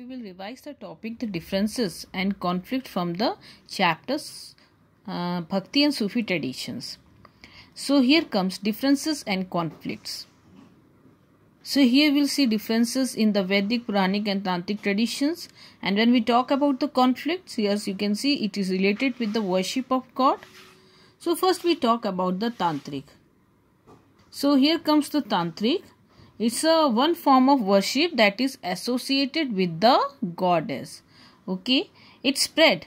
We will revise the topic the differences and conflict from the chapters uh, Bhakti and Sufi traditions. So here comes differences and conflicts. So here we'll see differences in the Vedic, Puranic and Tantric traditions and when we talk about the conflicts here you can see it is related with the worship of God. So first we talk about the Tantric. So here comes the Tantric it's a one form of worship that is associated with the goddess okay it spread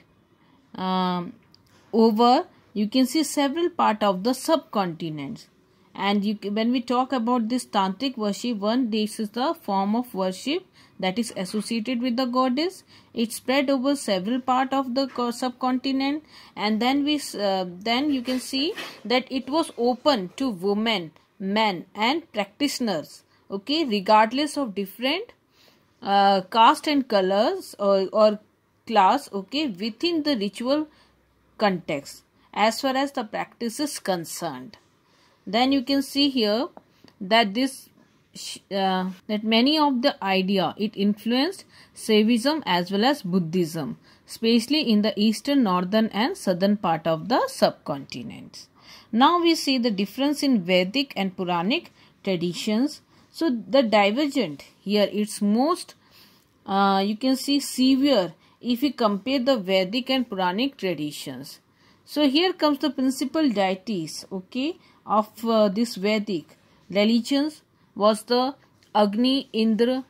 um, over you can see several part of the subcontinents and you, when we talk about this tantric worship one this is the form of worship that is associated with the goddess it spread over several part of the subcontinent and then we uh, then you can see that it was open to women men and practitioners okay regardless of different uh, caste and colors or, or class okay within the ritual context as far as the practice is concerned then you can see here that this uh, that many of the idea it influenced savism as well as Buddhism, especially in the eastern, northern, and southern part of the subcontinent. Now we see the difference in Vedic and Puranic traditions so the divergent here it's most uh, you can see severe if you compare the Vedic and Puranic traditions. So here comes the principal deities okay of uh, this Vedic religions was the Agni, Indra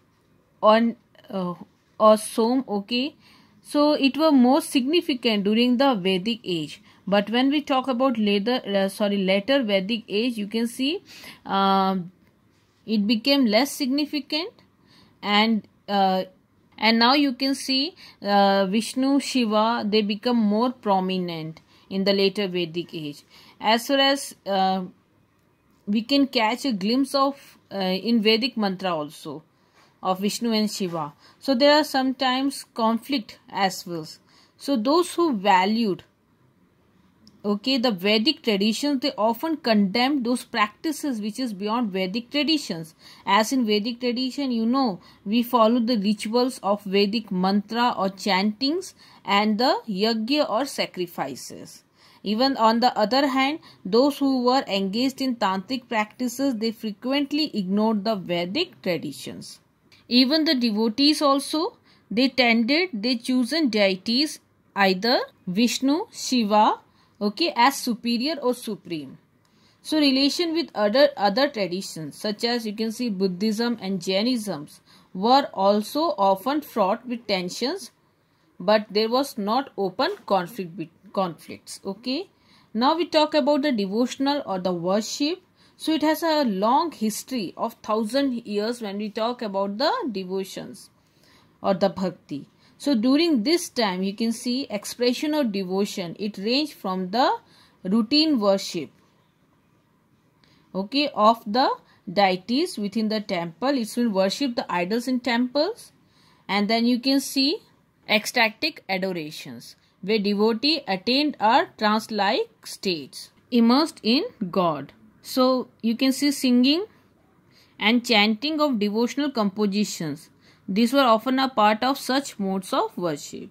on uh, or Som okay. So it were most significant during the Vedic age but when we talk about later uh, sorry later vedic age you can see um, it became less significant and uh, and now you can see uh, Vishnu, Shiva, they become more prominent in the later Vedic age. As far as uh, we can catch a glimpse of uh, in Vedic mantra also of Vishnu and Shiva. So there are sometimes conflict as well. So those who valued okay the vedic traditions they often condemn those practices which is beyond vedic traditions as in vedic tradition you know we follow the rituals of vedic mantra or chantings and the yagya or sacrifices even on the other hand those who were engaged in tantric practices they frequently ignored the vedic traditions even the devotees also they tended they chosen deities either vishnu shiva okay as superior or supreme so relation with other other traditions such as you can see buddhism and jainism were also often fraught with tensions but there was not open conflict conflicts okay now we talk about the devotional or the worship so it has a long history of thousand years when we talk about the devotions or the bhakti so during this time you can see expression of devotion. It range from the routine worship okay of the deities within the temple. It will worship the idols in temples and then you can see ecstatic adorations where devotee attained a trance-like state immersed in God. So you can see singing and chanting of devotional compositions these were often a part of such modes of worship.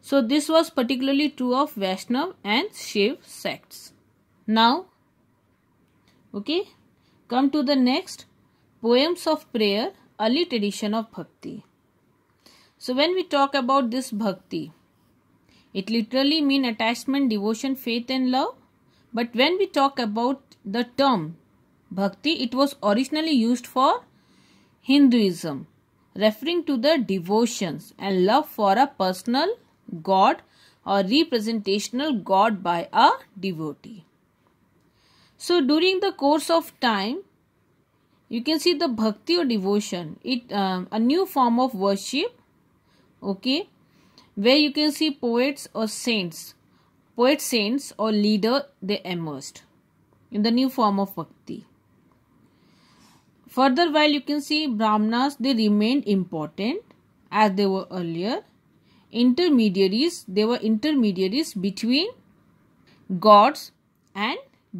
So this was particularly true of Vaishnav and Shiv sects. Now, okay, come to the next poems of prayer, early tradition of bhakti. So when we talk about this bhakti, it literally means attachment, devotion, faith and love. But when we talk about the term bhakti, it was originally used for Hinduism referring to the devotions and love for a personal god or representational god by a devotee. So during the course of time, you can see the bhakti or devotion, it um, a new form of worship, okay, where you can see poets or saints, poet saints or leader they emerged in the new form of bhakti. Further, while you can see Brahmanas, they remained important as they were earlier. Intermediaries, they were intermediaries between gods and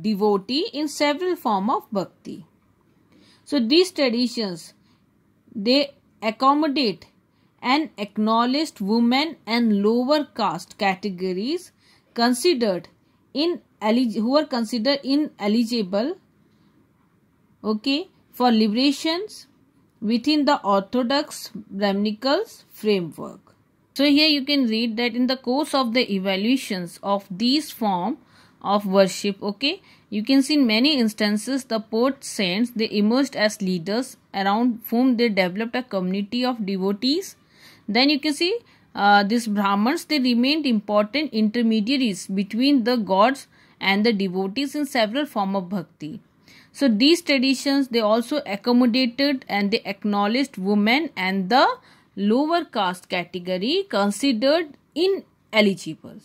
devotee in several form of bhakti. So these traditions, they accommodate and acknowledged women and lower caste categories considered in who are considered ineligible okay for liberations within the orthodox Brahminicals framework. So here you can read that in the course of the evaluations of these form of worship, okay, you can see in many instances the port saints, they emerged as leaders around whom they developed a community of devotees. Then you can see uh, these Brahmins, they remained important intermediaries between the gods and the devotees in several forms of bhakti. So these traditions they also accommodated and they acknowledged women and the lower caste category considered ineligible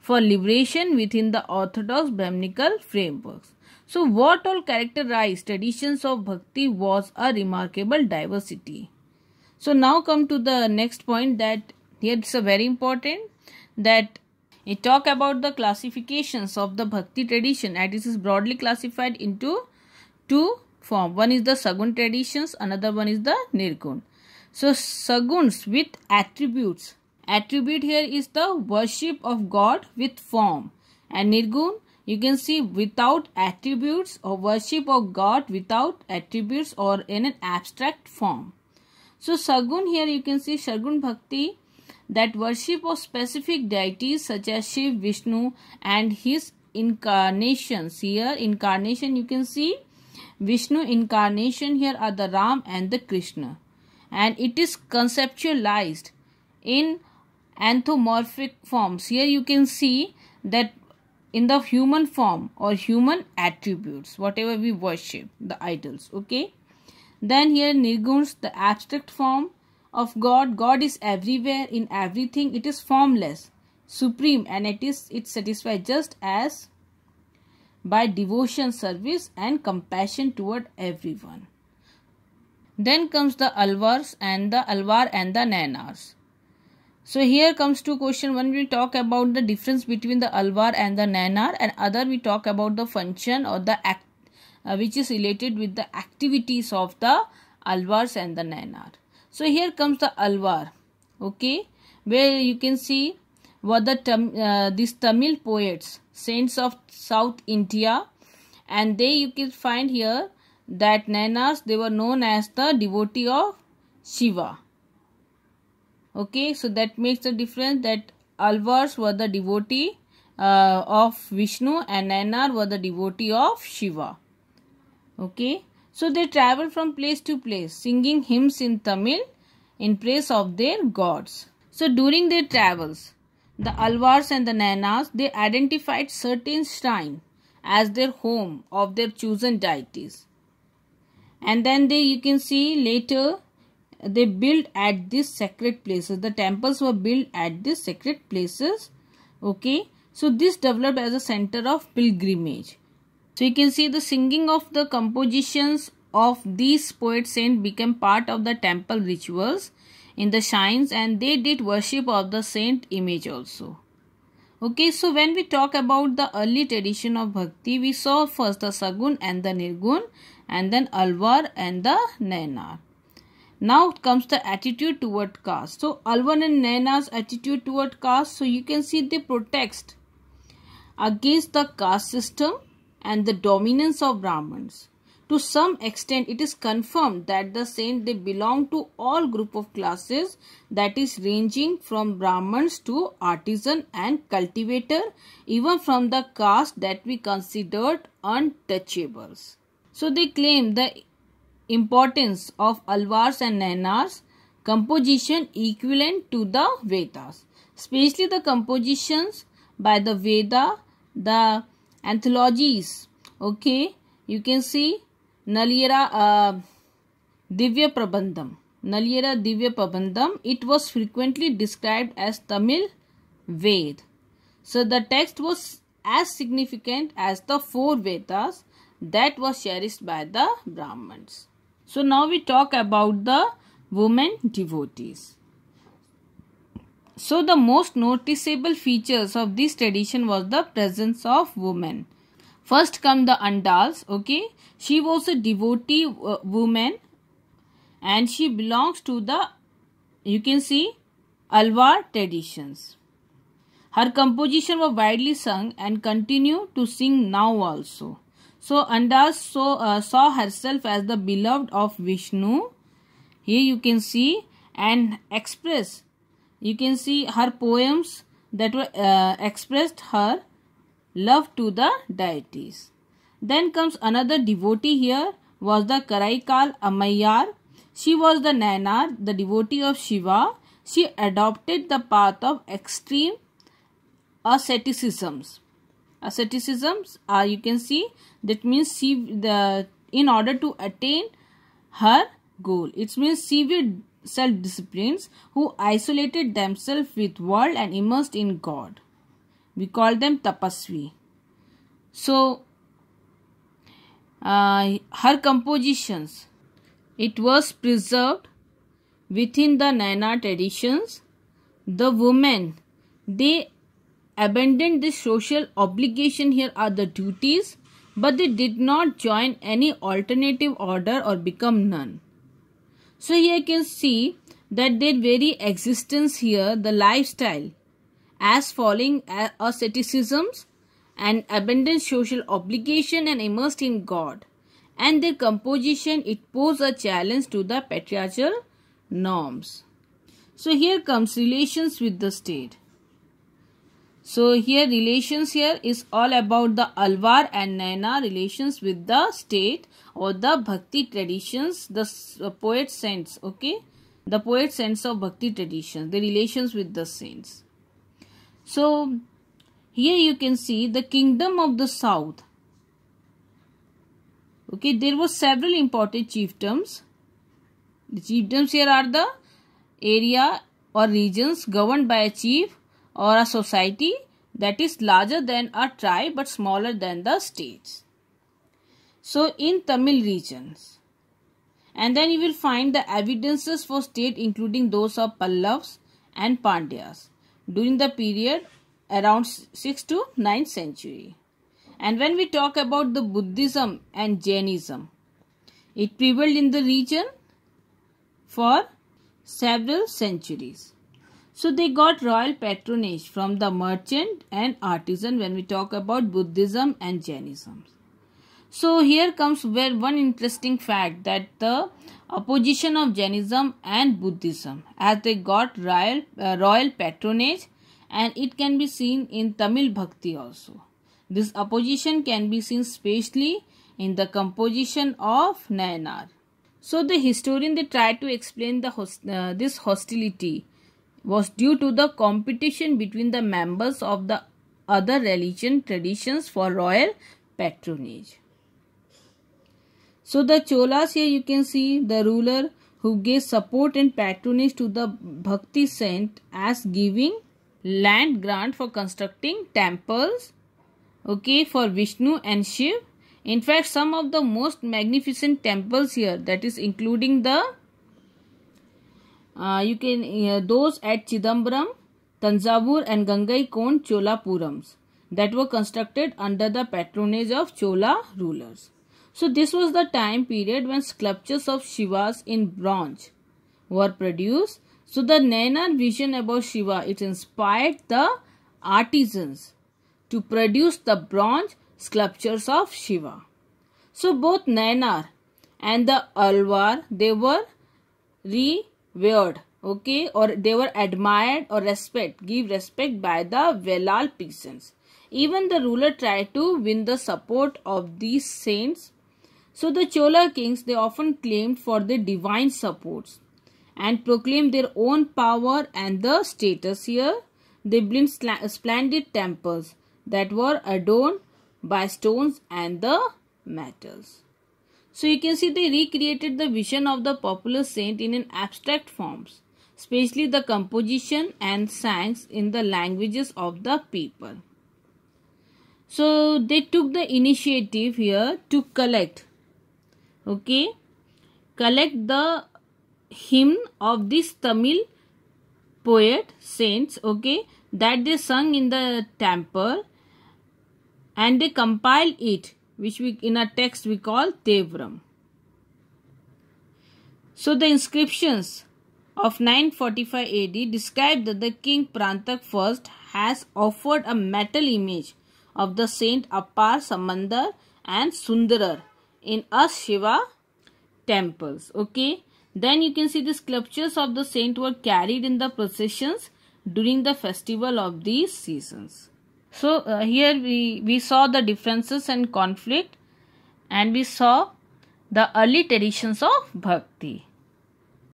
for liberation within the orthodox Brahminical frameworks. So what all characterized traditions of bhakti was a remarkable diversity. So now come to the next point that here it's a very important that it talk about the classifications of the Bhakti tradition and it is broadly classified into two form. One is the Sagun traditions, another one is the Nirgun. So Saguns with attributes. Attribute here is the worship of God with form and Nirgun you can see without attributes or worship of God without attributes or in an abstract form. So Sagun here you can see Sagun Bhakti that worship of specific deities such as Shiv, Vishnu and his incarnations. Here incarnation you can see Vishnu incarnation here are the Ram and the Krishna and it is conceptualized in anthropomorphic forms. Here you can see that in the human form or human attributes, whatever we worship, the idols, okay. Then here Nirguns, the abstract form of God. God is everywhere, in everything. It is formless, supreme, and it is it satisfies just as by devotion, service, and compassion toward everyone. Then comes the alvars and the alvar and the nanars. So here comes to question when we talk about the difference between the alvar and the nanar and other we talk about the function or the act uh, which is related with the activities of the alvars and the nanar so here comes the alvar okay where you can see were the uh, these tamil poets saints of south india and they you can find here that nanas they were known as the devotee of shiva okay so that makes the difference that alvars were the devotee uh, of vishnu and nanar were the devotee of shiva okay so they travel from place to place singing hymns in Tamil in praise of their gods. So during their travels, the Alvars and the Nanas they identified certain shrine as their home of their chosen deities. And then they you can see later they built at these sacred places. The temples were built at these sacred places. Okay. So this developed as a center of pilgrimage. So you can see the singing of the compositions of these poets saint became part of the temple rituals in the shrines and they did worship of the saint image also. Okay, so when we talk about the early tradition of bhakti, we saw first the sagun and the nirgun and then alvar and the nainar. Now comes the attitude toward caste. So alvar and nainar's attitude toward caste, so you can see they protest against the caste system and the dominance of Brahmins. To some extent, it is confirmed that the saint they belong to all group of classes that is ranging from Brahmins to artisan and cultivator, even from the caste that we considered untouchables. So they claim the importance of Alvars and Nainars composition equivalent to the Vedas, especially the compositions by the Veda, the anthologies okay you can see Nalyera uh, Divya Prabandham Nalyera Divya Prabandham it was frequently described as Tamil Ved so the text was as significant as the four Vedas that was cherished by the Brahmins so now we talk about the women devotees so the most noticeable features of this tradition was the presence of women. First come the Andals, okay. She was a devotee uh, woman and she belongs to the, you can see, Alvar traditions. Her composition were widely sung and continue to sing now also. So Andals uh, saw herself as the beloved of Vishnu. Here you can see and express you can see her poems that were uh, expressed her love to the deities. Then comes another devotee here was the Karaikal Amayyar. She was the Nayanar, the devotee of Shiva. She adopted the path of extreme asceticisms. Asceticisms are you can see that means she the in order to attain her goal. It means she would self-disciplines who isolated themselves with world and immersed in God. We call them tapasvi. So, uh, her compositions, it was preserved within the Naina traditions. The women, they abandoned this social obligation here are the duties but they did not join any alternative order or become none. So here you can see that their very existence here, the lifestyle, as following asceticisms and abandoned social obligation and immersed in God. And their composition, it poses a challenge to the patriarchal norms. So here comes relations with the state. So here relations here is all about the Alwar and Naina relations with the state or the Bhakti traditions the uh, poet sends. Okay. The poet sends of Bhakti traditions. The relations with the saints. So here you can see the kingdom of the south. Okay. There were several important chiefdoms. The chiefdoms here are the area or regions governed by a chief or a society that is larger than a tribe but smaller than the states. So, in Tamil regions, and then you will find the evidences for state including those of Pallavs and Pandyas during the period around 6th to 9th century. And when we talk about the Buddhism and Jainism, it prevailed in the region for several centuries. So they got royal patronage from the merchant and artisan when we talk about Buddhism and Jainism. So here comes where one interesting fact that the opposition of Jainism and Buddhism as they got royal, uh, royal patronage and it can be seen in Tamil Bhakti also. This opposition can be seen specially in the composition of Nayanar. So the historian they try to explain the host, uh, this hostility was due to the competition between the members of the other religion traditions for royal patronage. So the Cholas here you can see the ruler who gave support and patronage to the Bhakti saint as giving land grant for constructing temples okay for Vishnu and Shiv. In fact some of the most magnificent temples here that is including the uh, you can uh, those at Chidambaram, Tanjavur and Gangaikon Cholapurams that were constructed under the patronage of Chola rulers. So this was the time period when sculptures of Shivas in bronze were produced. So the Nayanar vision about Shiva it inspired the artisans to produce the bronze sculptures of Shiva. So both Nayanar and the Alwar they were re Weird, okay or they were admired or respect give respect by the Velal peasants even the ruler tried to win the support of these saints so the Chola kings they often claimed for the divine supports and proclaimed their own power and the status here they built splendid temples that were adorned by stones and the metals so you can see they recreated the vision of the popular saint in an abstract forms, especially the composition and songs in the languages of the people. So they took the initiative here to collect, okay, collect the hymn of this Tamil poet saints, okay, that they sung in the temple and they compiled it which we in our text we call Devram. So the inscriptions of 945 AD describe that the king Prantak I has offered a metal image of the saint Appar Samandar and Sundarar in a Shiva temples. Okay. Then you can see the sculptures of the saint were carried in the processions during the festival of these seasons. So, uh, here we, we saw the differences and conflict and we saw the early traditions of bhakti.